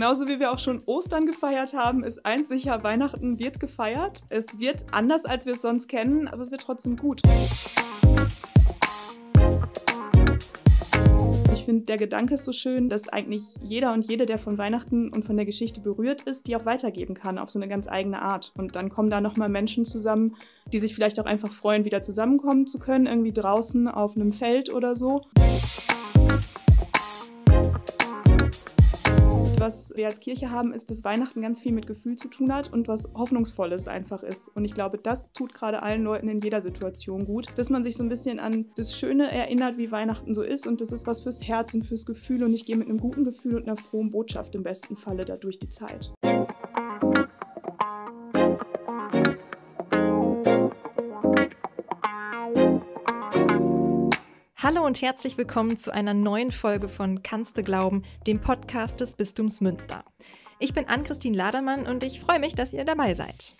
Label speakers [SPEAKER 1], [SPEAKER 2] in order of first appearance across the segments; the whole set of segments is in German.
[SPEAKER 1] Genauso wie wir auch schon Ostern gefeiert haben, ist eins sicher, Weihnachten wird gefeiert. Es wird anders, als wir es sonst kennen, aber es wird trotzdem gut. Ich finde, der Gedanke ist so schön, dass eigentlich jeder und jede, der von Weihnachten und von der Geschichte berührt ist, die auch weitergeben kann auf so eine ganz eigene Art. Und dann kommen da nochmal Menschen zusammen, die sich vielleicht auch einfach freuen, wieder zusammenkommen zu können, irgendwie draußen auf einem Feld oder so was wir als Kirche haben, ist, dass Weihnachten ganz viel mit Gefühl zu tun hat und was Hoffnungsvolles einfach ist. Und ich glaube, das tut gerade allen Leuten in jeder Situation gut, dass man sich so ein bisschen an das Schöne erinnert, wie Weihnachten so ist. Und das ist was fürs Herz und fürs Gefühl. Und ich gehe mit einem guten Gefühl und einer frohen Botschaft im besten Falle da durch die Zeit.
[SPEAKER 2] Hallo und herzlich willkommen zu einer neuen Folge von Kannst du glauben, dem Podcast des Bistums Münster. Ich bin Ann-Christine Ladermann und ich freue mich, dass ihr dabei seid.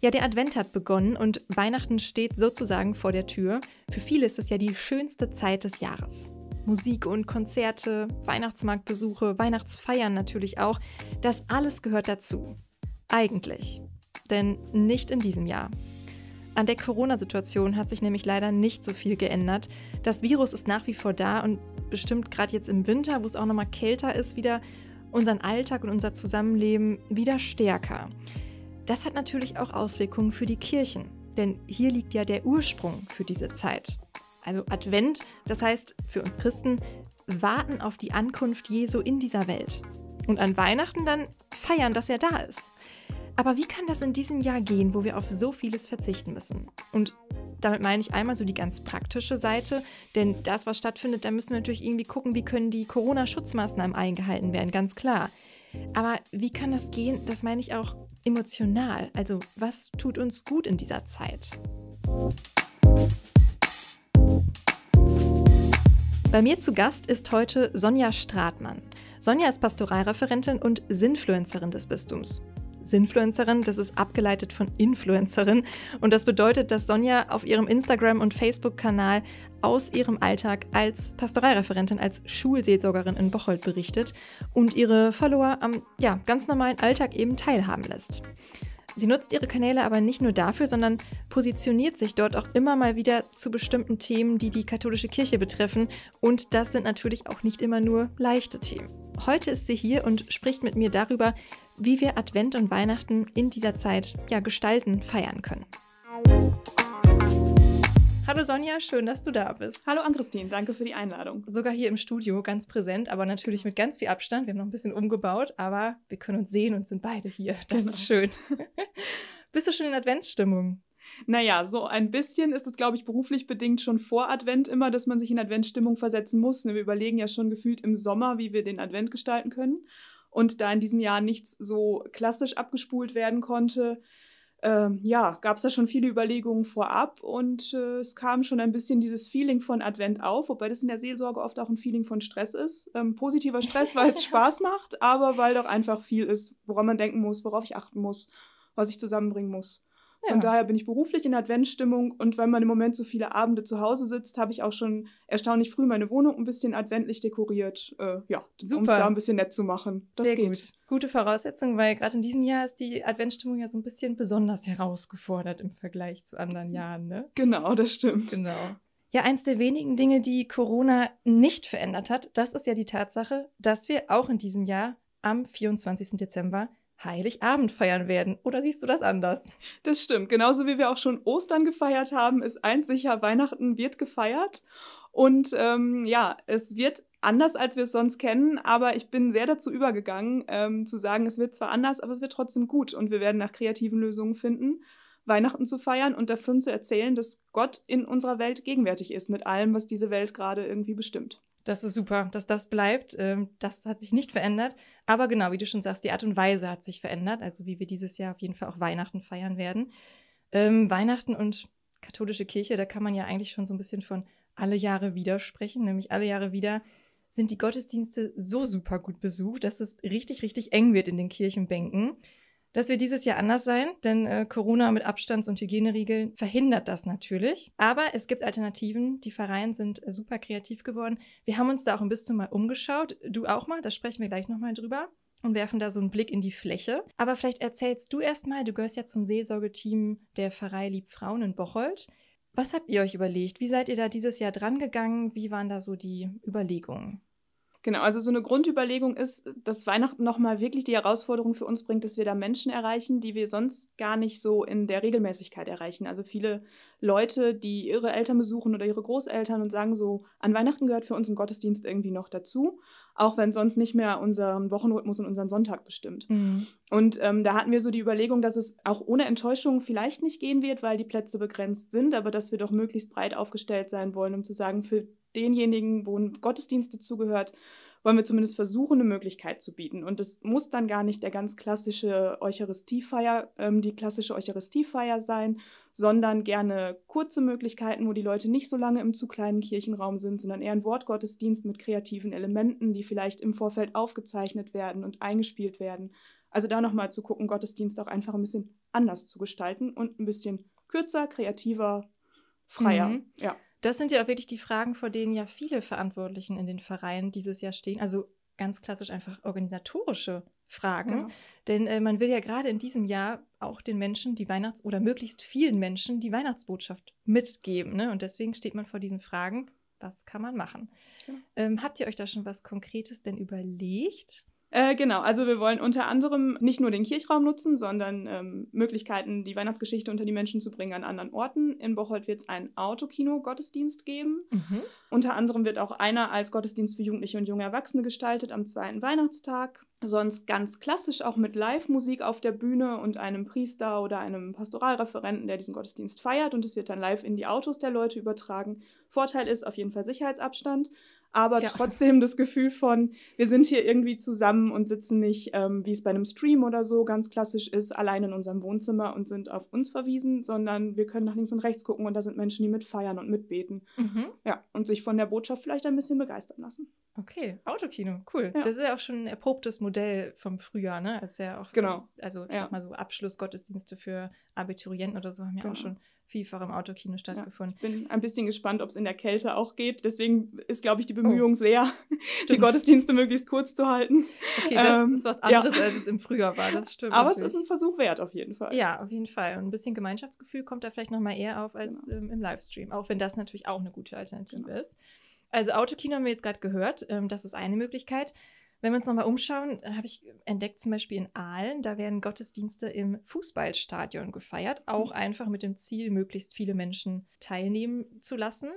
[SPEAKER 2] Ja, der Advent hat begonnen und Weihnachten steht sozusagen vor der Tür. Für viele ist es ja die schönste Zeit des Jahres. Musik und Konzerte, Weihnachtsmarktbesuche, Weihnachtsfeiern natürlich auch, das alles gehört dazu. Eigentlich. Denn nicht in diesem Jahr. An der Corona-Situation hat sich nämlich leider nicht so viel geändert. Das Virus ist nach wie vor da und bestimmt gerade jetzt im Winter, wo es auch nochmal kälter ist, wieder unseren Alltag und unser Zusammenleben wieder stärker. Das hat natürlich auch Auswirkungen für die Kirchen, denn hier liegt ja der Ursprung für diese Zeit. Also Advent, das heißt für uns Christen, warten auf die Ankunft Jesu in dieser Welt. Und an Weihnachten dann feiern, dass er da ist. Aber wie kann das in diesem Jahr gehen, wo wir auf so vieles verzichten müssen? Und damit meine ich einmal so die ganz praktische Seite, denn das, was stattfindet, da müssen wir natürlich irgendwie gucken, wie können die Corona-Schutzmaßnahmen eingehalten werden, ganz klar. Aber wie kann das gehen? Das meine ich auch emotional. Also was tut uns gut in dieser Zeit? Bei mir zu Gast ist heute Sonja Stratmann. Sonja ist Pastoralreferentin und Sinnfluencerin des Bistums. Sinfluencerin, das ist abgeleitet von Influencerin. Und das bedeutet, dass Sonja auf ihrem Instagram- und Facebook-Kanal aus ihrem Alltag als Pastoralreferentin, als Schulseelsorgerin in Bocholt berichtet und ihre Follower am ja, ganz normalen Alltag eben teilhaben lässt. Sie nutzt ihre Kanäle aber nicht nur dafür, sondern positioniert sich dort auch immer mal wieder zu bestimmten Themen, die die katholische Kirche betreffen. Und das sind natürlich auch nicht immer nur leichte Themen. Heute ist sie hier und spricht mit mir darüber, wie wir Advent und Weihnachten in dieser Zeit ja gestalten, feiern können. Hallo Sonja, schön, dass du da bist. Hallo Ann-Christine, danke für die Einladung. Sogar hier im Studio, ganz präsent, aber natürlich mit ganz viel Abstand. Wir haben noch ein bisschen umgebaut, aber wir können uns sehen und sind beide hier. Das genau. ist schön. bist du schon in Adventsstimmung?
[SPEAKER 1] Naja, so ein bisschen ist es, glaube ich, beruflich bedingt schon vor Advent immer, dass man sich in Adventsstimmung versetzen muss. Wir überlegen ja schon gefühlt im Sommer, wie wir den Advent gestalten können und da in diesem Jahr nichts so klassisch abgespult werden konnte, ähm, ja, gab es da schon viele Überlegungen vorab und äh, es kam schon ein bisschen dieses Feeling von Advent auf, wobei das in der Seelsorge oft auch ein Feeling von Stress ist. Ähm, positiver Stress, weil es Spaß macht, aber weil doch einfach viel ist, woran man denken muss, worauf ich achten muss, was ich zusammenbringen muss. Ja. Von daher bin ich beruflich in Adventsstimmung. und weil man im Moment so viele Abende zu Hause sitzt, habe ich auch schon erstaunlich früh meine Wohnung ein bisschen adventlich dekoriert. Äh, ja, um es da ein bisschen nett zu machen. Das Sehr geht. Gut. Gute
[SPEAKER 2] Voraussetzung, weil gerade in diesem Jahr ist die Adventsstimmung ja so ein bisschen besonders herausgefordert im Vergleich zu anderen Jahren. Ne? Genau, das stimmt. Genau. Ja, eins der wenigen Dinge, die Corona nicht verändert hat, das ist ja die Tatsache, dass wir auch in diesem Jahr am 24. Dezember Heiligabend feiern werden. Oder siehst du das anders?
[SPEAKER 1] Das stimmt. Genauso wie wir auch schon Ostern gefeiert haben, ist eins sicher, Weihnachten wird gefeiert. Und ähm, ja, es wird anders, als wir es sonst kennen, aber ich bin sehr dazu übergegangen, ähm, zu sagen, es wird zwar anders, aber es wird trotzdem gut und wir werden nach kreativen Lösungen finden, Weihnachten zu feiern und davon zu erzählen, dass Gott in unserer Welt gegenwärtig ist mit allem, was diese Welt gerade irgendwie bestimmt.
[SPEAKER 2] Das ist super, dass das bleibt. Ähm, das hat sich nicht verändert. Aber genau, wie du schon sagst, die Art und Weise hat sich verändert. Also wie wir dieses Jahr auf jeden Fall auch Weihnachten feiern werden. Ähm, Weihnachten und katholische Kirche, da kann man ja eigentlich schon so ein bisschen von alle Jahre wieder sprechen. Nämlich alle Jahre wieder sind die Gottesdienste so super gut besucht, dass es richtig, richtig eng wird in den Kirchenbänken. Das wird dieses Jahr anders sein, denn äh, Corona mit Abstands- und Hygieneregeln verhindert das natürlich. Aber es gibt Alternativen. Die Vereine sind äh, super kreativ geworden. Wir haben uns da auch ein bisschen mal umgeschaut. Du auch mal, da sprechen wir gleich nochmal drüber und werfen da so einen Blick in die Fläche. Aber vielleicht erzählst du erstmal, du gehörst ja zum Seelsorgeteam der Pfarrei Liebfrauen in Bocholt. Was habt ihr euch überlegt? Wie seid ihr da dieses Jahr drangegangen? Wie waren da so die Überlegungen?
[SPEAKER 1] Genau, also so eine Grundüberlegung ist, dass Weihnachten nochmal wirklich die Herausforderung für uns bringt, dass wir da Menschen erreichen, die wir sonst gar nicht so in der Regelmäßigkeit erreichen. Also viele Leute, die ihre Eltern besuchen oder ihre Großeltern und sagen so, an Weihnachten gehört für uns ein Gottesdienst irgendwie noch dazu, auch wenn sonst nicht mehr unseren Wochenrhythmus und unseren Sonntag bestimmt. Mhm. Und ähm, da hatten wir so die Überlegung, dass es auch ohne Enttäuschung vielleicht nicht gehen wird, weil die Plätze begrenzt sind, aber dass wir doch möglichst breit aufgestellt sein wollen, um zu sagen, für denjenigen, wo ein Gottesdienst dazugehört, wollen wir zumindest versuchen, eine Möglichkeit zu bieten. Und das muss dann gar nicht der ganz klassische Eucharistiefeier, ähm, die klassische Eucharistiefeier sein, sondern gerne kurze Möglichkeiten, wo die Leute nicht so lange im zu kleinen Kirchenraum sind, sondern eher ein Wortgottesdienst mit kreativen Elementen, die vielleicht im Vorfeld aufgezeichnet werden und eingespielt werden. Also da nochmal zu gucken, Gottesdienst auch einfach ein bisschen anders zu gestalten und ein bisschen kürzer,
[SPEAKER 2] kreativer, freier. Mhm. Ja. Das sind ja auch wirklich die Fragen, vor denen ja viele Verantwortlichen in den Vereinen dieses Jahr stehen. Also ganz klassisch einfach organisatorische Fragen. Genau. Denn äh, man will ja gerade in diesem Jahr auch den Menschen die Weihnachts- oder möglichst vielen Menschen die Weihnachtsbotschaft mitgeben. Ne? Und deswegen steht man vor diesen Fragen, was kann man machen? Genau. Ähm, habt ihr euch da schon was Konkretes denn überlegt?
[SPEAKER 1] Äh, genau, also wir wollen unter anderem nicht nur den Kirchraum nutzen, sondern ähm, Möglichkeiten, die Weihnachtsgeschichte unter die Menschen zu bringen an anderen Orten. In Bocholt wird es einen Autokino-Gottesdienst geben. Mhm. Unter anderem wird auch einer als Gottesdienst für Jugendliche und junge Erwachsene gestaltet am zweiten Weihnachtstag. Sonst ganz klassisch auch mit Live-Musik auf der Bühne und einem Priester oder einem Pastoralreferenten, der diesen Gottesdienst feiert. Und es wird dann live in die Autos der Leute übertragen. Vorteil ist auf jeden Fall Sicherheitsabstand aber ja. trotzdem das Gefühl von, wir sind hier irgendwie zusammen und sitzen nicht, ähm, wie es bei einem Stream oder so ganz klassisch ist, allein in unserem Wohnzimmer und sind auf uns verwiesen, sondern wir können nach links und rechts gucken und da sind Menschen, die mitfeiern und mitbeten. Mhm. Ja, und sich von der Botschaft vielleicht ein bisschen
[SPEAKER 2] begeistern lassen. Okay, Autokino, cool. Ja. Das ist ja auch schon ein erprobtes Modell vom Frühjahr, ne? Als ja auch, genau. also ich ja. sag mal so Abschlussgottesdienste für Abiturienten oder so haben ja genau. auch schon vielfach im Autokino stattgefunden.
[SPEAKER 1] Ja, ich bin ein bisschen gespannt, ob es in der Kälte auch geht. Deswegen ist, glaube ich, die oh. Bemühung oh. sehr, stimmt. die Gottesdienste möglichst kurz zu halten. Okay, das ähm, ist was anderes, ja. als es im Frühjahr war. Das stimmt. Aber natürlich. es ist ein Versuch wert, auf jeden Fall. Ja,
[SPEAKER 2] auf jeden Fall. Und ein bisschen Gemeinschaftsgefühl kommt da vielleicht nochmal eher auf als genau. ähm, im Livestream. Auch wenn das natürlich auch eine gute Alternative genau. ist. Also Autokino haben wir jetzt gerade gehört. Ähm, das ist eine Möglichkeit. Wenn wir uns nochmal umschauen, äh, habe ich entdeckt, zum Beispiel in Aalen, da werden Gottesdienste im Fußballstadion gefeiert, auch mhm. einfach mit dem Ziel, möglichst viele Menschen teilnehmen zu lassen.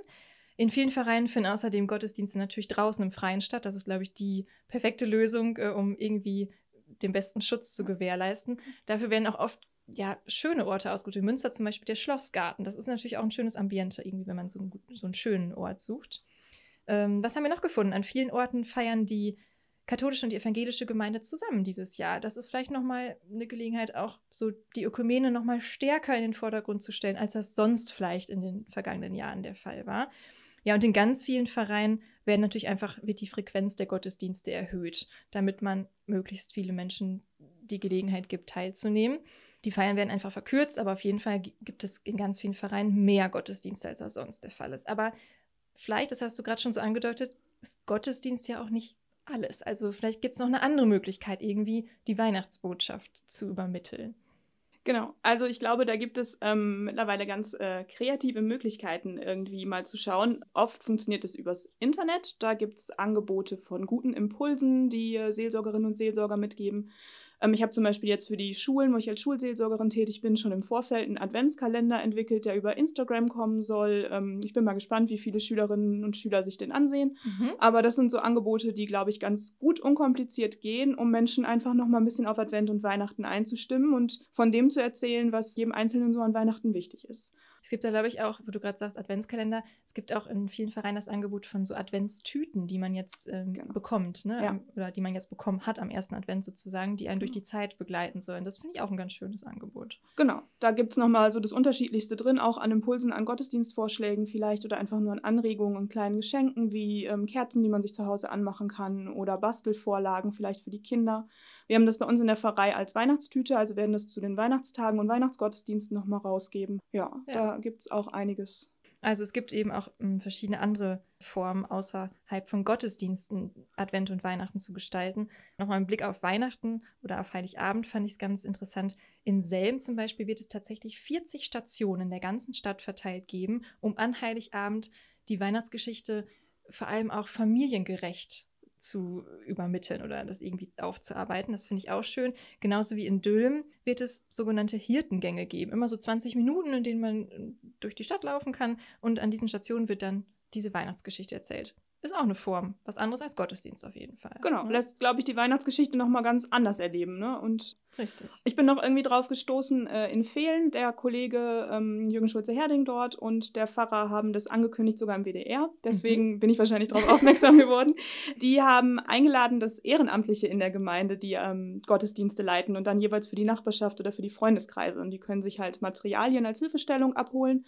[SPEAKER 2] In vielen Vereinen finden außerdem Gottesdienste natürlich draußen im Freien statt. Das ist, glaube ich, die perfekte Lösung, äh, um irgendwie den besten Schutz zu gewährleisten. Dafür werden auch oft ja, schöne Orte ausgesucht. In Münster zum Beispiel der Schlossgarten. Das ist natürlich auch ein schönes Ambiente, irgendwie, wenn man so einen, so einen schönen Ort sucht. Ähm, was haben wir noch gefunden? An vielen Orten feiern die katholische und die evangelische Gemeinde zusammen dieses Jahr. Das ist vielleicht nochmal eine Gelegenheit, auch so die Ökumene nochmal stärker in den Vordergrund zu stellen, als das sonst vielleicht in den vergangenen Jahren der Fall war. Ja, und in ganz vielen Vereinen werden natürlich einfach wird die Frequenz der Gottesdienste erhöht, damit man möglichst viele Menschen die Gelegenheit gibt, teilzunehmen. Die Feiern werden einfach verkürzt, aber auf jeden Fall gibt es in ganz vielen Vereinen mehr Gottesdienste, als das sonst der Fall ist. Aber vielleicht, das hast du gerade schon so angedeutet, ist Gottesdienst ja auch nicht alles. Also vielleicht gibt es noch eine andere Möglichkeit, irgendwie die Weihnachtsbotschaft zu übermitteln.
[SPEAKER 1] Genau, also ich glaube, da gibt es ähm, mittlerweile ganz äh, kreative Möglichkeiten, irgendwie mal zu schauen. Oft funktioniert es übers Internet. Da gibt es Angebote von guten Impulsen, die äh, Seelsorgerinnen und Seelsorger mitgeben. Ähm, ich habe zum Beispiel jetzt für die Schulen, wo ich als Schulseelsorgerin tätig bin, schon im Vorfeld einen Adventskalender entwickelt, der über Instagram kommen soll. Ähm, ich bin mal gespannt, wie viele Schülerinnen und Schüler sich den ansehen. Mhm. Aber das sind so Angebote, die, glaube ich, ganz gut unkompliziert gehen, um Menschen einfach nochmal ein bisschen auf Advent und Weihnachten einzustimmen und von dem zu erzählen, was jedem Einzelnen so an Weihnachten wichtig ist.
[SPEAKER 2] Es gibt da, glaube ich, auch, wo du gerade sagst, Adventskalender, es gibt auch in vielen Vereinen das Angebot von so Adventstüten, die man jetzt ähm, genau. bekommt, ne? Ja. Ähm, oder die man jetzt bekommen hat am ersten Advent sozusagen, die einen durch genau. die Zeit begleiten sollen. Das finde ich auch ein ganz schönes Angebot.
[SPEAKER 1] Genau, da gibt es nochmal so das Unterschiedlichste drin, auch an Impulsen, an Gottesdienstvorschlägen vielleicht oder einfach nur an Anregungen und kleinen Geschenken wie ähm, Kerzen, die man sich zu Hause anmachen kann oder Bastelvorlagen vielleicht für die Kinder. Wir haben das bei uns in der Pfarrei als Weihnachtstüte, also werden das zu den Weihnachtstagen und Weihnachtsgottesdiensten nochmal rausgeben. Ja, ja. da gibt
[SPEAKER 2] es auch einiges. Also es gibt eben auch hm, verschiedene andere Formen außerhalb von Gottesdiensten Advent und Weihnachten zu gestalten. Nochmal ein Blick auf Weihnachten oder auf Heiligabend fand ich es ganz interessant. In Selm zum Beispiel wird es tatsächlich 40 Stationen der ganzen Stadt verteilt geben, um an Heiligabend die Weihnachtsgeschichte vor allem auch familiengerecht zu übermitteln oder das irgendwie aufzuarbeiten. Das finde ich auch schön. Genauso wie in Dülmen wird es sogenannte Hirtengänge geben. Immer so 20 Minuten, in denen man äh, durch die Stadt laufen kann. Und an diesen Stationen wird dann diese Weihnachtsgeschichte erzählt. Ist auch eine Form. Was anderes als Gottesdienst auf jeden Fall. Genau. Ne? Lässt, glaube ich, die Weihnachtsgeschichte nochmal ganz anders erleben. Ne?
[SPEAKER 1] Und Richtig. Ich bin noch irgendwie drauf gestoßen äh, in Fehlen. Der Kollege ähm, Jürgen Schulze-Herding dort und der Pfarrer haben das angekündigt, sogar im WDR. Mhm. Deswegen mhm. bin ich wahrscheinlich darauf aufmerksam geworden. Die haben eingeladen, dass Ehrenamtliche in der Gemeinde die ähm, Gottesdienste leiten und dann jeweils für die Nachbarschaft oder für die Freundeskreise. Und die können sich halt Materialien als Hilfestellung abholen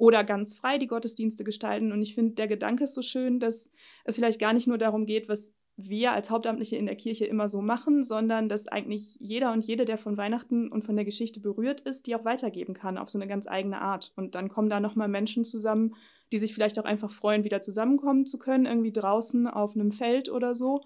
[SPEAKER 1] oder ganz frei die Gottesdienste gestalten. Und ich finde, der Gedanke ist so schön, dass es vielleicht gar nicht nur darum geht, was wir als Hauptamtliche in der Kirche immer so machen, sondern dass eigentlich jeder und jede, der von Weihnachten und von der Geschichte berührt ist, die auch weitergeben kann auf so eine ganz eigene Art. Und dann kommen da nochmal Menschen zusammen, die sich vielleicht auch einfach freuen, wieder zusammenkommen zu können, irgendwie draußen auf einem Feld oder so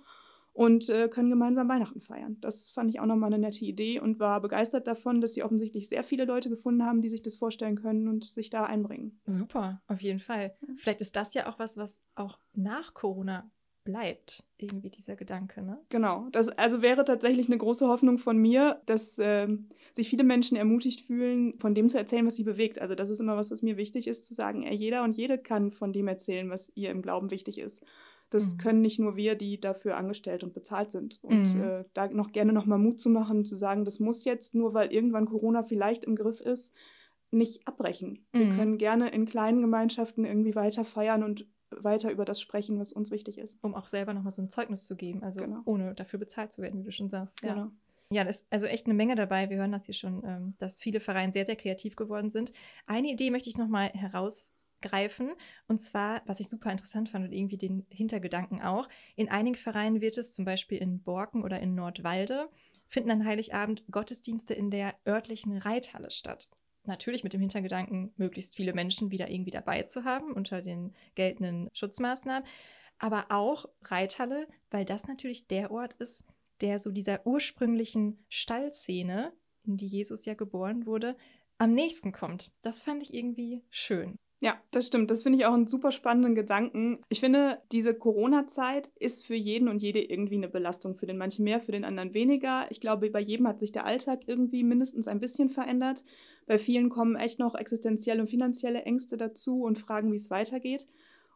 [SPEAKER 1] und äh, können gemeinsam Weihnachten feiern. Das fand ich auch nochmal eine nette Idee und war begeistert davon, dass sie offensichtlich sehr viele Leute gefunden haben, die sich das vorstellen können und sich
[SPEAKER 2] da einbringen. Super, auf jeden Fall. Vielleicht ist das ja auch was, was auch nach Corona bleibt, irgendwie dieser Gedanke. Ne?
[SPEAKER 1] Genau, das also wäre tatsächlich eine große Hoffnung von mir, dass äh, sich viele Menschen ermutigt fühlen, von dem zu erzählen, was sie bewegt. Also das ist immer was, was mir wichtig ist, zu sagen, jeder und jede kann von dem erzählen, was ihr im Glauben wichtig ist. Das mhm. können nicht nur wir, die dafür angestellt und bezahlt sind. Und mhm. äh, da noch gerne nochmal Mut zu machen, zu sagen, das muss jetzt, nur weil irgendwann Corona vielleicht im Griff ist, nicht abbrechen. Mhm. Wir können gerne in kleinen Gemeinschaften irgendwie weiter feiern und weiter über das sprechen, was uns wichtig ist.
[SPEAKER 2] Um auch selber nochmal so ein Zeugnis zu geben, also genau. ohne dafür bezahlt zu werden, wie du schon sagst. Ja. Genau. Ja, das ist also echt eine Menge dabei. Wir hören das hier schon, ähm, dass viele Vereine sehr, sehr kreativ geworden sind. Eine Idee möchte ich nochmal heraus greifen. Und zwar, was ich super interessant fand und irgendwie den Hintergedanken auch, in einigen Vereinen wird es, zum Beispiel in Borken oder in Nordwalde, finden an Heiligabend Gottesdienste in der örtlichen Reithalle statt. Natürlich mit dem Hintergedanken, möglichst viele Menschen wieder irgendwie dabei zu haben unter den geltenden Schutzmaßnahmen, aber auch Reithalle, weil das natürlich der Ort ist, der so dieser ursprünglichen Stallszene, in die Jesus ja geboren wurde, am nächsten kommt. Das fand ich irgendwie schön. Ja, das stimmt. Das finde ich auch einen super spannenden Gedanken. Ich finde, diese Corona-Zeit
[SPEAKER 1] ist für jeden und jede irgendwie eine Belastung. Für den manchen mehr, für den anderen weniger. Ich glaube, bei jedem hat sich der Alltag irgendwie mindestens ein bisschen verändert. Bei vielen kommen echt noch existenzielle und finanzielle Ängste dazu und Fragen, wie es weitergeht.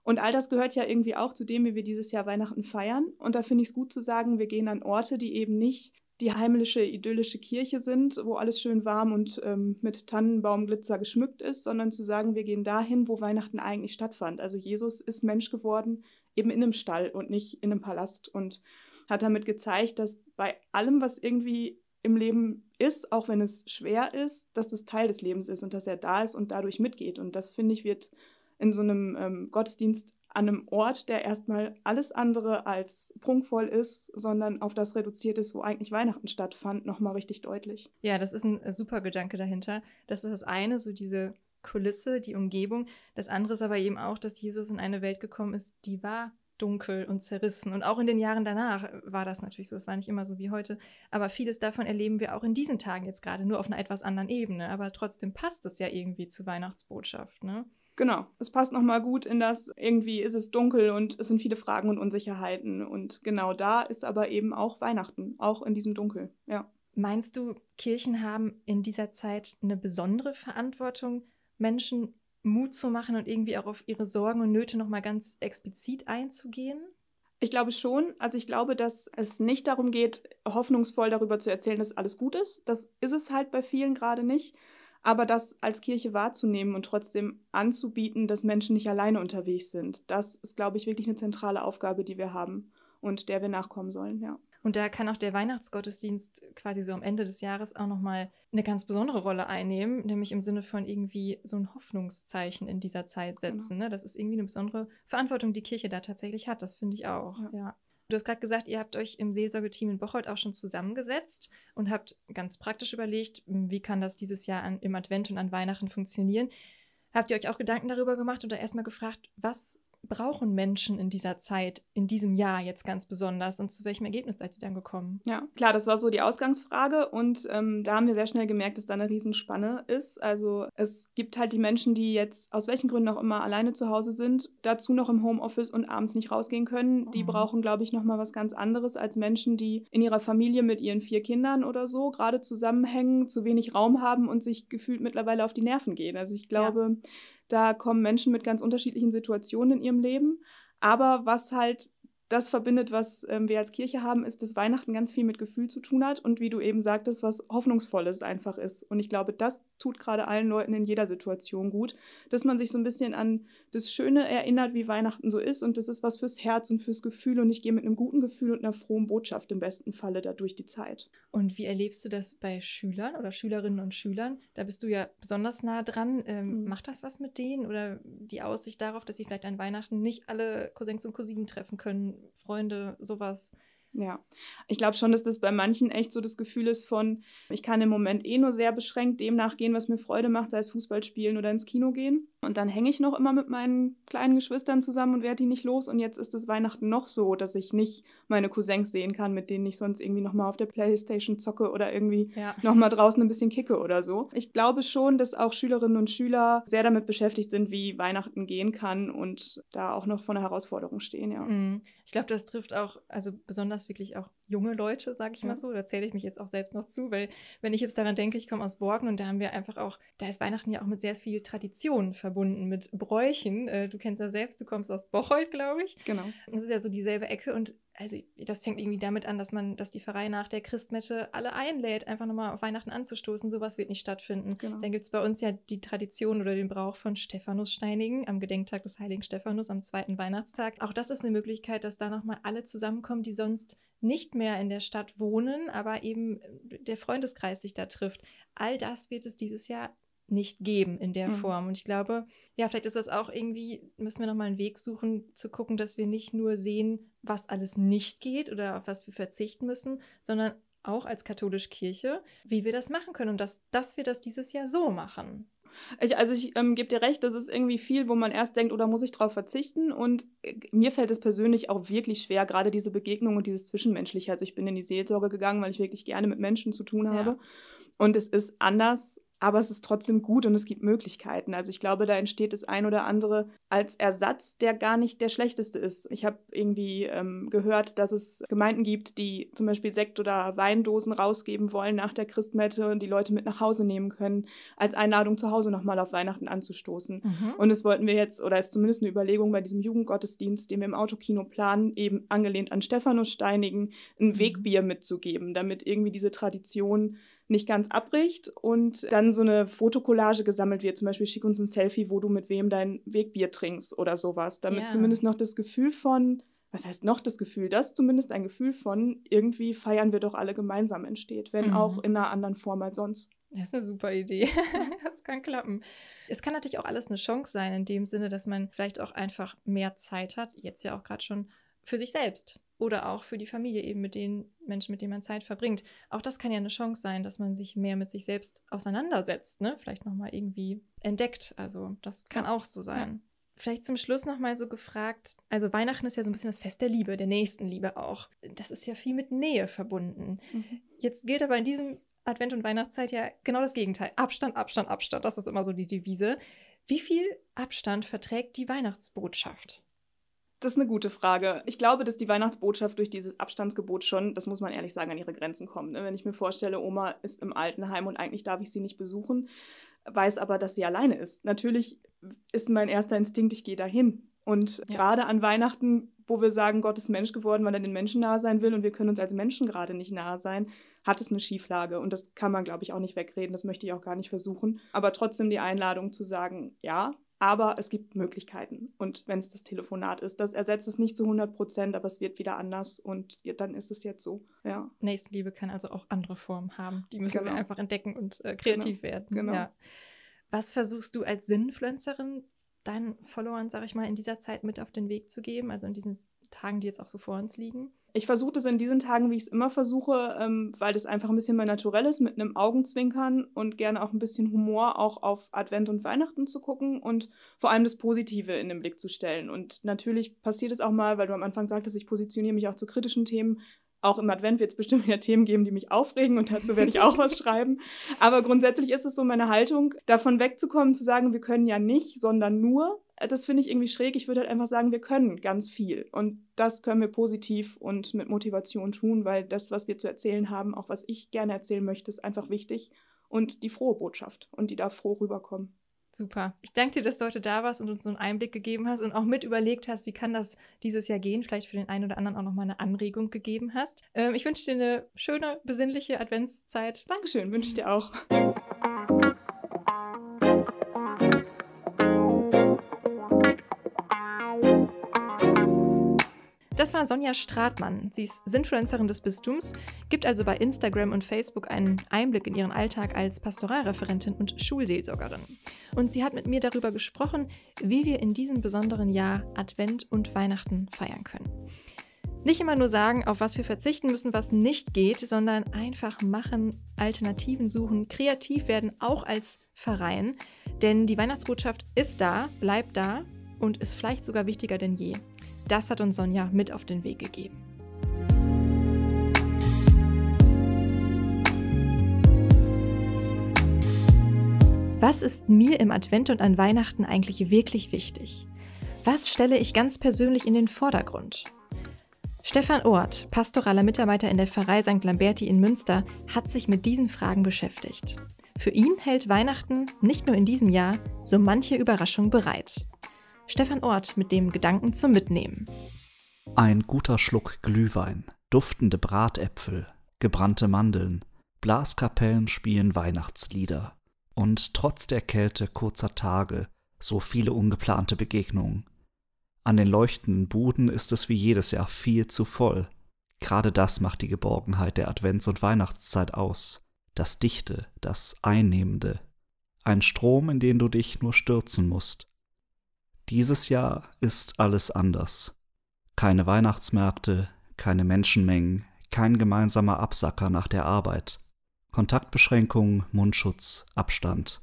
[SPEAKER 1] Und all das gehört ja irgendwie auch zu dem, wie wir dieses Jahr Weihnachten feiern. Und da finde ich es gut zu sagen, wir gehen an Orte, die eben nicht die heimliche, idyllische Kirche sind, wo alles schön warm und ähm, mit Tannenbaumglitzer geschmückt ist, sondern zu sagen, wir gehen dahin, wo Weihnachten eigentlich stattfand. Also Jesus ist Mensch geworden, eben in einem Stall und nicht in einem Palast und hat damit gezeigt, dass bei allem, was irgendwie im Leben ist, auch wenn es schwer ist, dass das Teil des Lebens ist und dass er da ist und dadurch mitgeht. Und das, finde ich, wird in so einem ähm, Gottesdienst an einem Ort, der erstmal alles andere als prunkvoll ist, sondern auf das reduziert ist, wo eigentlich Weihnachten stattfand, nochmal
[SPEAKER 2] richtig deutlich. Ja, das ist ein äh, super Gedanke dahinter. Das ist das eine, so diese Kulisse, die Umgebung. Das andere ist aber eben auch, dass Jesus in eine Welt gekommen ist, die war dunkel und zerrissen. Und auch in den Jahren danach äh, war das natürlich so. Es war nicht immer so wie heute. Aber vieles davon erleben wir auch in diesen Tagen jetzt gerade, nur auf einer etwas anderen Ebene. Aber trotzdem passt es ja irgendwie zur Weihnachtsbotschaft. Ne?
[SPEAKER 1] Genau, es passt nochmal gut in das, irgendwie ist es dunkel und es sind viele Fragen und Unsicherheiten. Und genau da ist aber eben auch Weihnachten, auch in diesem Dunkel, ja. Meinst
[SPEAKER 2] du, Kirchen haben in dieser Zeit eine besondere Verantwortung, Menschen Mut zu machen und irgendwie auch auf ihre Sorgen und Nöte nochmal ganz explizit einzugehen?
[SPEAKER 1] Ich glaube schon. Also ich glaube, dass es nicht darum geht, hoffnungsvoll darüber zu erzählen, dass alles gut ist. Das ist es halt bei vielen gerade nicht, aber das als Kirche wahrzunehmen und trotzdem anzubieten, dass Menschen nicht alleine unterwegs sind, das ist, glaube ich, wirklich eine zentrale Aufgabe, die
[SPEAKER 2] wir haben und der wir nachkommen sollen, ja. Und da kann auch der Weihnachtsgottesdienst quasi so am Ende des Jahres auch nochmal eine ganz besondere Rolle einnehmen, nämlich im Sinne von irgendwie so ein Hoffnungszeichen in dieser Zeit genau. setzen. Genau. Ne? Das ist irgendwie eine besondere Verantwortung, die Kirche da tatsächlich hat. Das finde ich auch. ja. ja. Du hast gerade gesagt, ihr habt euch im Seelsorgeteam in Bocholt auch schon zusammengesetzt und habt ganz praktisch überlegt, wie kann das dieses Jahr an, im Advent und an Weihnachten funktionieren. Habt ihr euch auch Gedanken darüber gemacht oder erstmal gefragt, was brauchen Menschen in dieser Zeit, in diesem Jahr jetzt ganz besonders? Und zu welchem Ergebnis seid ihr dann gekommen?
[SPEAKER 1] Ja, klar, das war so die Ausgangsfrage. Und ähm, da haben wir sehr schnell gemerkt, dass da eine Riesenspanne ist. Also es gibt halt die Menschen, die jetzt aus welchen Gründen auch immer alleine zu Hause sind, dazu noch im Homeoffice und abends nicht rausgehen können. Die mhm. brauchen, glaube ich, nochmal was ganz anderes als Menschen, die in ihrer Familie mit ihren vier Kindern oder so gerade zusammenhängen, zu wenig Raum haben und sich gefühlt mittlerweile auf die Nerven gehen. Also ich glaube, ja da kommen Menschen mit ganz unterschiedlichen Situationen in ihrem Leben. Aber was halt das verbindet, was ähm, wir als Kirche haben, ist, dass Weihnachten ganz viel mit Gefühl zu tun hat und wie du eben sagtest, was Hoffnungsvolles einfach ist. Und ich glaube, das tut gerade allen Leuten in jeder Situation gut, dass man sich so ein bisschen an das Schöne erinnert, wie Weihnachten so ist. Und das ist was fürs Herz und fürs
[SPEAKER 2] Gefühl. Und ich gehe mit einem guten Gefühl und einer frohen Botschaft im besten Falle da durch die Zeit. Und wie erlebst du das bei Schülern oder Schülerinnen und Schülern? Da bist du ja besonders nah dran. Ähm, mhm. Macht das was mit denen oder die Aussicht darauf, dass sie vielleicht an Weihnachten nicht alle Cousins und Cousinen treffen können? Freunde, sowas. Ja, ich glaube schon, dass das bei manchen echt so das Gefühl ist von,
[SPEAKER 1] ich kann im Moment eh nur sehr beschränkt dem nachgehen, was mir Freude macht, sei es Fußball spielen oder ins Kino gehen. Und dann hänge ich noch immer mit meinen kleinen Geschwistern zusammen und werde die nicht los. Und jetzt ist es Weihnachten noch so, dass ich nicht meine Cousins sehen kann, mit denen ich sonst irgendwie nochmal auf der Playstation zocke oder irgendwie ja. nochmal draußen ein bisschen kicke oder so. Ich glaube schon, dass auch Schülerinnen und Schüler sehr damit beschäftigt sind, wie Weihnachten gehen kann und da auch noch vor einer Herausforderung stehen, ja. Mhm. Ich glaube,
[SPEAKER 2] das trifft auch, also besonders wirklich auch junge Leute, sage ich mal so. Da zähle ich mich jetzt auch selbst noch zu, weil wenn ich jetzt daran denke, ich komme aus Borgen und da haben wir einfach auch, da ist Weihnachten ja auch mit sehr viel Tradition verbunden, mit Bräuchen. Äh, du kennst ja selbst, du kommst aus Bocholt, glaube ich. Genau. Das ist ja so dieselbe Ecke und also das fängt irgendwie damit an, dass man, dass die Pfarrei nach der Christmette alle einlädt, einfach nochmal auf Weihnachten anzustoßen. Sowas wird nicht stattfinden. Genau. Dann gibt es bei uns ja die Tradition oder den Brauch von Stephanus steinigen am Gedenktag des heiligen Stephanus am zweiten Weihnachtstag. Auch das ist eine Möglichkeit, dass da nochmal alle zusammenkommen, die sonst nicht mehr in der Stadt wohnen, aber eben der Freundeskreis sich da trifft. All das wird es dieses Jahr nicht geben in der mhm. Form. Und ich glaube, ja, vielleicht ist das auch irgendwie, müssen wir nochmal einen Weg suchen, zu gucken, dass wir nicht nur sehen, was alles nicht geht oder auf was wir verzichten müssen, sondern auch als katholische Kirche, wie wir das machen können und dass, dass wir das dieses Jahr so machen. Ich, also ich ähm, gebe dir recht,
[SPEAKER 1] das ist irgendwie viel, wo man erst denkt, oder muss ich darauf verzichten? Und äh, mir fällt es persönlich auch wirklich schwer, gerade diese Begegnung und dieses Zwischenmenschliche. Also ich bin in die Seelsorge gegangen, weil ich wirklich gerne mit Menschen zu tun habe. Ja. Und es ist anders aber es ist trotzdem gut und es gibt Möglichkeiten. Also ich glaube, da entsteht das ein oder andere als Ersatz, der gar nicht der schlechteste ist. Ich habe irgendwie ähm, gehört, dass es Gemeinden gibt, die zum Beispiel Sekt oder Weindosen rausgeben wollen nach der Christmette und die Leute mit nach Hause nehmen können, als Einladung zu Hause nochmal auf Weihnachten anzustoßen. Mhm. Und es wollten wir jetzt, oder ist zumindest eine Überlegung bei diesem Jugendgottesdienst, den wir im Autokino planen, eben angelehnt an Stephanus Steinigen, ein mhm. Wegbier mitzugeben, damit irgendwie diese Tradition nicht ganz abbricht und dann so eine Fotokollage gesammelt wird. Zum Beispiel schick uns ein Selfie, wo du mit wem dein Wegbier trinkst oder sowas. Damit ja. zumindest noch das Gefühl von, was heißt noch das Gefühl, das zumindest ein Gefühl von, irgendwie feiern wir doch alle gemeinsam entsteht, wenn mhm. auch in
[SPEAKER 2] einer anderen Form als sonst. Das ist eine super Idee. das kann klappen. Es kann natürlich auch alles eine Chance sein, in dem Sinne, dass man vielleicht auch einfach mehr Zeit hat, jetzt ja auch gerade schon für sich selbst oder auch für die Familie eben mit den Menschen, mit denen man Zeit verbringt. Auch das kann ja eine Chance sein, dass man sich mehr mit sich selbst auseinandersetzt, ne? Vielleicht nochmal irgendwie entdeckt. Also das kann auch so sein. Ja. Vielleicht zum Schluss nochmal so gefragt. Also Weihnachten ist ja so ein bisschen das Fest der Liebe, der Nächstenliebe auch. Das ist ja viel mit Nähe verbunden. Mhm. Jetzt gilt aber in diesem Advent und Weihnachtszeit ja genau das Gegenteil. Abstand, Abstand, Abstand. Das ist immer so die Devise. Wie viel Abstand verträgt die Weihnachtsbotschaft? Das ist eine gute Frage. Ich glaube, dass
[SPEAKER 1] die Weihnachtsbotschaft durch dieses Abstandsgebot schon, das muss man ehrlich sagen, an ihre Grenzen kommt. Ne? Wenn ich mir vorstelle, Oma ist im Altenheim und eigentlich darf ich sie nicht besuchen, weiß aber, dass sie alleine ist. Natürlich ist mein erster Instinkt, ich gehe dahin. Und ja. gerade an Weihnachten, wo wir sagen, Gott ist Mensch geworden, weil er den Menschen nahe sein will und wir können uns als Menschen gerade nicht nahe sein, hat es eine Schieflage. Und das kann man, glaube ich, auch nicht wegreden. Das möchte ich auch gar nicht versuchen. Aber trotzdem die Einladung zu sagen, ja, aber es gibt Möglichkeiten. Und wenn es das Telefonat ist, das ersetzt es nicht zu 100 Prozent, aber es wird wieder anders und dann ist es jetzt so. Ja.
[SPEAKER 2] Nächstenliebe kann also auch andere Formen haben. Die müssen genau. wir einfach entdecken und äh, genau. kreativ genau. werden. Genau. Ja. Was versuchst du als Sinnfluencerin deinen Followern, sag ich mal, in dieser Zeit mit auf den Weg zu geben, also in diesen Tagen, die jetzt auch so vor uns liegen?
[SPEAKER 1] Ich versuche das in diesen Tagen, wie ich es immer versuche, ähm, weil das einfach ein bisschen mehr naturell ist, mit einem Augenzwinkern und gerne auch ein bisschen Humor auch auf Advent und Weihnachten zu gucken und vor allem das Positive in den Blick zu stellen. Und natürlich passiert es auch mal, weil du am Anfang sagtest, ich positioniere mich auch zu kritischen Themen, auch im Advent wird es bestimmt wieder Themen geben, die mich aufregen und dazu werde ich auch was schreiben. Aber grundsätzlich ist es so meine Haltung, davon wegzukommen, zu sagen, wir können ja nicht, sondern nur, das finde ich irgendwie schräg. Ich würde halt einfach sagen, wir können ganz viel. Und das können wir positiv und mit Motivation tun, weil das, was wir zu erzählen haben, auch was ich gerne erzählen möchte, ist
[SPEAKER 2] einfach wichtig. Und die frohe
[SPEAKER 1] Botschaft. Und die darf froh rüberkommen. Super. Ich danke dir, dass
[SPEAKER 2] du heute da warst und uns so einen Einblick gegeben hast und auch mit überlegt hast, wie kann das dieses Jahr gehen, vielleicht für den einen oder anderen auch nochmal eine Anregung gegeben hast. Ähm, ich wünsche dir eine schöne, besinnliche Adventszeit. Dankeschön, wünsche ich dir auch. Das war Sonja Stratmann. Sie ist Sinfluencerin des Bistums, gibt also bei Instagram und Facebook einen Einblick in ihren Alltag als Pastoralreferentin und Schulseelsorgerin. Und sie hat mit mir darüber gesprochen, wie wir in diesem besonderen Jahr Advent und Weihnachten feiern können. Nicht immer nur sagen, auf was wir verzichten müssen, was nicht geht, sondern einfach machen, Alternativen suchen, kreativ werden, auch als Verein. Denn die Weihnachtsbotschaft ist da, bleibt da und ist vielleicht sogar wichtiger denn je. Das hat uns Sonja mit auf den Weg gegeben. Was ist mir im Advent und an Weihnachten eigentlich wirklich wichtig? Was stelle ich ganz persönlich in den Vordergrund? Stefan Ort, pastoraler Mitarbeiter in der Pfarrei St. Lamberti in Münster, hat sich mit diesen Fragen beschäftigt. Für ihn hält Weihnachten nicht nur in diesem Jahr so manche Überraschung bereit. Stefan Ort mit dem Gedanken zum Mitnehmen.
[SPEAKER 3] Ein guter Schluck Glühwein, duftende Bratäpfel, gebrannte Mandeln, Blaskapellen spielen Weihnachtslieder. Und trotz der Kälte kurzer Tage so viele ungeplante Begegnungen. An den leuchtenden Buden ist es wie jedes Jahr viel zu voll. Gerade das macht die Geborgenheit der Advents- und Weihnachtszeit aus. Das Dichte, das Einnehmende. Ein Strom, in den du dich nur stürzen musst, dieses Jahr ist alles anders. Keine Weihnachtsmärkte, keine Menschenmengen, kein gemeinsamer Absacker nach der Arbeit. Kontaktbeschränkungen, Mundschutz, Abstand.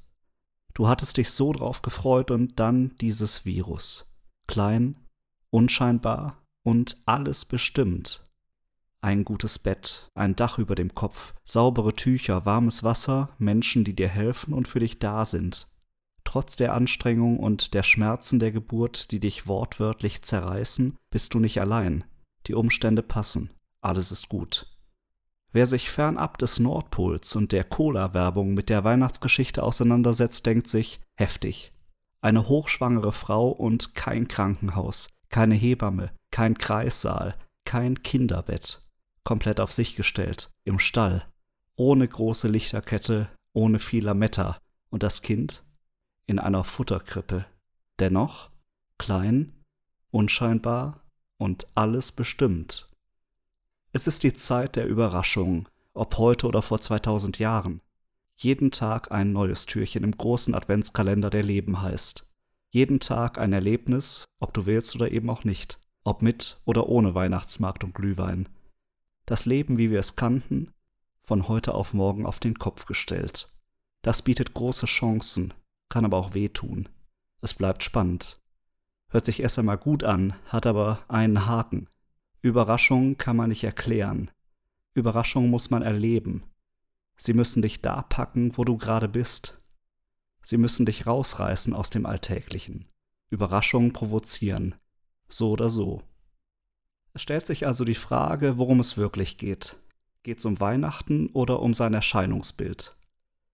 [SPEAKER 3] Du hattest dich so drauf gefreut und dann dieses Virus. Klein, unscheinbar und alles bestimmt. Ein gutes Bett, ein Dach über dem Kopf, saubere Tücher, warmes Wasser, Menschen, die dir helfen und für dich da sind. Trotz der Anstrengung und der Schmerzen der Geburt, die dich wortwörtlich zerreißen, bist du nicht allein. Die Umstände passen. Alles ist gut. Wer sich fernab des Nordpols und der Cola-Werbung mit der Weihnachtsgeschichte auseinandersetzt, denkt sich, heftig. Eine hochschwangere Frau und kein Krankenhaus, keine Hebamme, kein Kreissaal, kein Kinderbett. Komplett auf sich gestellt, im Stall. Ohne große Lichterkette, ohne viel Lametta. Und das Kind? in einer Futterkrippe, dennoch klein, unscheinbar und alles bestimmt. Es ist die Zeit der Überraschung, ob heute oder vor 2000 Jahren. Jeden Tag ein neues Türchen im großen Adventskalender der Leben heißt. Jeden Tag ein Erlebnis, ob du willst oder eben auch nicht, ob mit oder ohne Weihnachtsmarkt und Glühwein. Das Leben, wie wir es kannten, von heute auf morgen auf den Kopf gestellt. Das bietet große Chancen, kann aber auch wehtun. Es bleibt spannend. Hört sich erst einmal gut an, hat aber einen Haken. Überraschung kann man nicht erklären. Überraschung muss man erleben. Sie müssen dich da packen, wo du gerade bist. Sie müssen dich rausreißen aus dem Alltäglichen. Überraschung provozieren. So oder so. Es stellt sich also die Frage, worum es wirklich geht. Geht's um Weihnachten oder um sein Erscheinungsbild?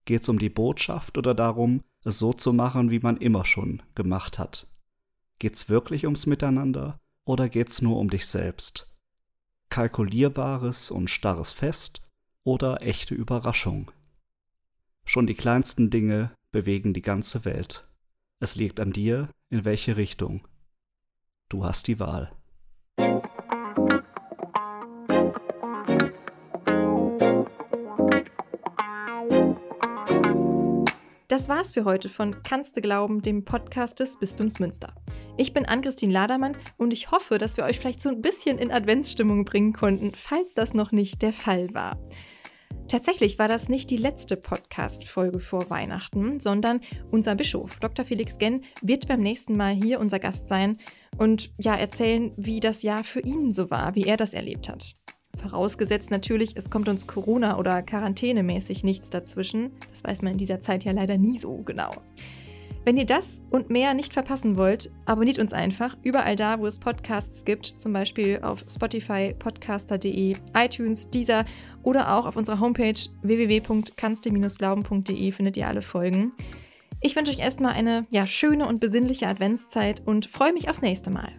[SPEAKER 3] Geht's um die Botschaft oder darum, es so zu machen, wie man immer schon gemacht hat. Geht's wirklich ums Miteinander oder geht's nur um dich selbst? Kalkulierbares und starres Fest oder echte Überraschung? Schon die kleinsten Dinge bewegen die ganze Welt. Es liegt an dir, in welche Richtung. Du hast die Wahl.
[SPEAKER 2] Das war's für heute von Kannst du glauben, dem Podcast des Bistums Münster. Ich bin Ann-Christine Ladermann und ich hoffe, dass wir euch vielleicht so ein bisschen in Adventsstimmung bringen konnten, falls das noch nicht der Fall war. Tatsächlich war das nicht die letzte Podcast-Folge vor Weihnachten, sondern unser Bischof, Dr. Felix Genn, wird beim nächsten Mal hier unser Gast sein und ja erzählen, wie das Jahr für ihn so war, wie er das erlebt hat. Vorausgesetzt natürlich, es kommt uns Corona- oder Quarantänemäßig nichts dazwischen. Das weiß man in dieser Zeit ja leider nie so genau. Wenn ihr das und mehr nicht verpassen wollt, abonniert uns einfach überall da, wo es Podcasts gibt, zum Beispiel auf Spotify, podcaster.de, iTunes, Deezer oder auch auf unserer Homepage www.kanste-glauben.de findet ihr alle Folgen. Ich wünsche euch erstmal eine ja, schöne und besinnliche Adventszeit und freue mich aufs nächste Mal.